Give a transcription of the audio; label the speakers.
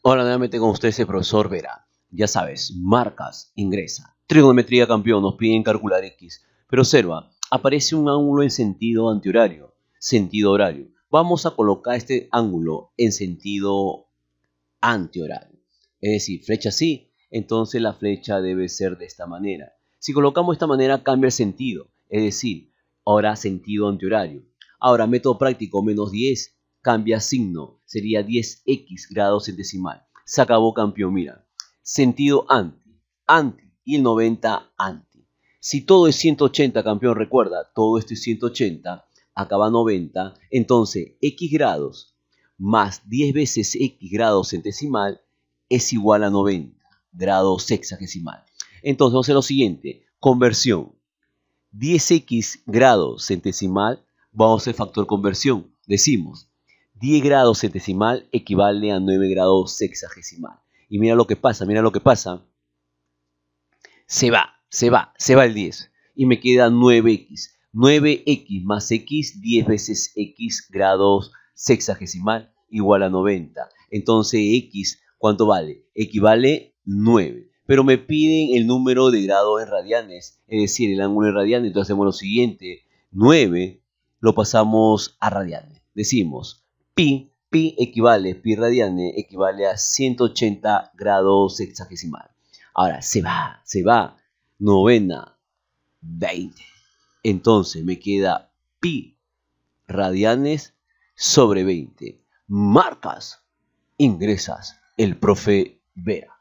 Speaker 1: Hola, nuevamente con ustedes el profesor Vera. Ya sabes, marcas, ingresa. Trigonometría campeón, nos piden calcular X. Pero observa, aparece un ángulo en sentido antihorario, sentido horario. Vamos a colocar este ángulo en sentido antihorario. Es decir, flecha así, entonces la flecha debe ser de esta manera. Si colocamos de esta manera, cambia el sentido. Es decir, ahora sentido antihorario. Ahora, método práctico, menos 10, cambia signo sería 10x grados centesimal. decimal. Se acabó campeón, mira. Sentido anti, anti y el 90 anti. Si todo es 180, campeón, recuerda, todo esto es 180, acaba 90, entonces x grados más 10 veces x grados centesimal es igual a 90 grados sexagesimal. Entonces vamos a hacer lo siguiente, conversión. 10x grados centesimal, vamos a hacer factor conversión. Decimos 10 grados centesimal equivale a 9 grados sexagesimal. Y mira lo que pasa, mira lo que pasa. Se va, se va, se va el 10. Y me queda 9x. 9x más x, 10 veces x grados sexagesimal igual a 90. Entonces x, ¿cuánto vale? Equivale 9. Pero me piden el número de grados en radianes, es decir, el ángulo en radianes. Entonces hacemos lo siguiente. 9 lo pasamos a radianes. Decimos pi, pi equivale, pi radianes equivale a 180 grados hexagesimal. Ahora se va, se va, novena, 20. Entonces me queda pi radianes sobre 20. Marcas, ingresas, el profe Vera.